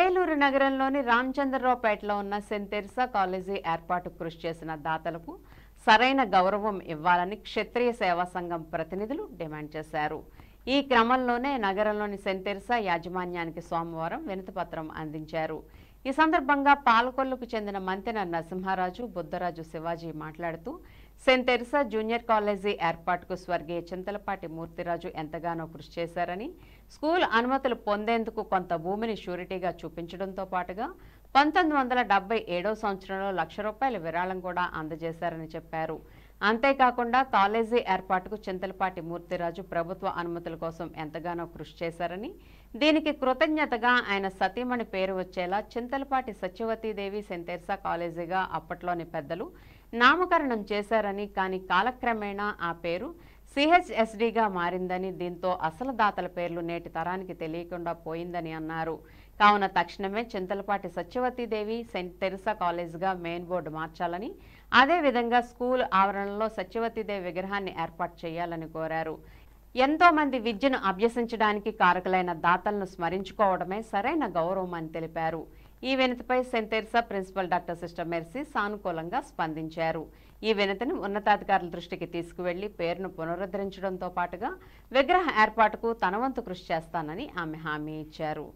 ఏలూరు నగరంలోని రామచంద్రరావుపేటలో ఉన్న cent Teresa college ఏర్పాటు కృషి చేసిన దాతలకు సరైన గౌరవం ఇవ్వాలని క్షత్రియ సేవా సంఘం ప్రతినిధులు డిమాండ్ చేశారు ఈ క్రమంలోనే నగరంలోని సెంట్ తెరిసా యాజమాన్యానికి సోమవారం వినతిపత్రం అందించారు ఈ సందర్భంగా పాలకొల్లుకు చెందిన మంతెన నరసింహారాజు బుద్ధరాజు శివాజీ మాట్లాడుతూ సెంట్ తెరసా జూనియర్ కాలేజీ ఏర్పాటుకు స్వర్గీయ చింతలపాటి మూర్తిరాజు ఎంతగానో కృషి చేశారని స్కూల్ అనుమతులు పొందేందుకు కొంత భూమిని షూరిటీగా చూపించడంతో పాటుగా పంతొమ్మిది వందల సంవత్సరంలో లక్ష రూపాయల విరాళం కూడా అందజేశారని చెప్పారు అంతేకాకుండా కాలేజీ ఏర్పాటుకు చింతలపాటి మూర్తిరాజు ప్రభుత్వ అనుమతుల కోసం ఎంతగానో కృషి చేశారని దీనికి కృతజ్ఞతగా ఆయన సతీమణి పేరు వచ్చేలా చింతలపాటి సత్యవతీదేవి సెంతేర్సా కాలేజీగా అప్పట్లోని పెద్దలు నామకరణం చేశారని కానీ కాలక్రమేణా ఆ పేరు సిహెచ్ఎస్డిగా మారిందని దీంతో అసలు దాతల పేర్లు నేటి తరానికి తెలియకుండా పోయిందని అన్నారు కావున తక్షణమే చింతలపాటి సత్యవతీదేవి సెయింట్ తెరిసా కాలేజ్గా మెయిన్ బోర్డు మార్చాలని అదేవిధంగా స్కూల్ ఆవరణలో సత్యవతీదేవి విగ్రహాన్ని ఏర్పాటు చేయాలని కోరారు ఎంతో మంది విద్యను అభ్యసించడానికి కారకులైన దాతలను స్మరించుకోవడమే సరైన గౌరవం అని తెలిపారు ఈ వినతిపై saint Teresa principal doctor sister Mercy సానుకూలంగా స్పందించారు ఈ వినతిని ఉన్నతాధికారుల దృష్టికి తీసుకువెళ్లి పేరును పునరుద్ధరించడంతో పాటుగా విగ్రహ ఏర్పాటుకు తనవంతు కృషి చేస్తానని ఆమె హామీ ఇచ్చారు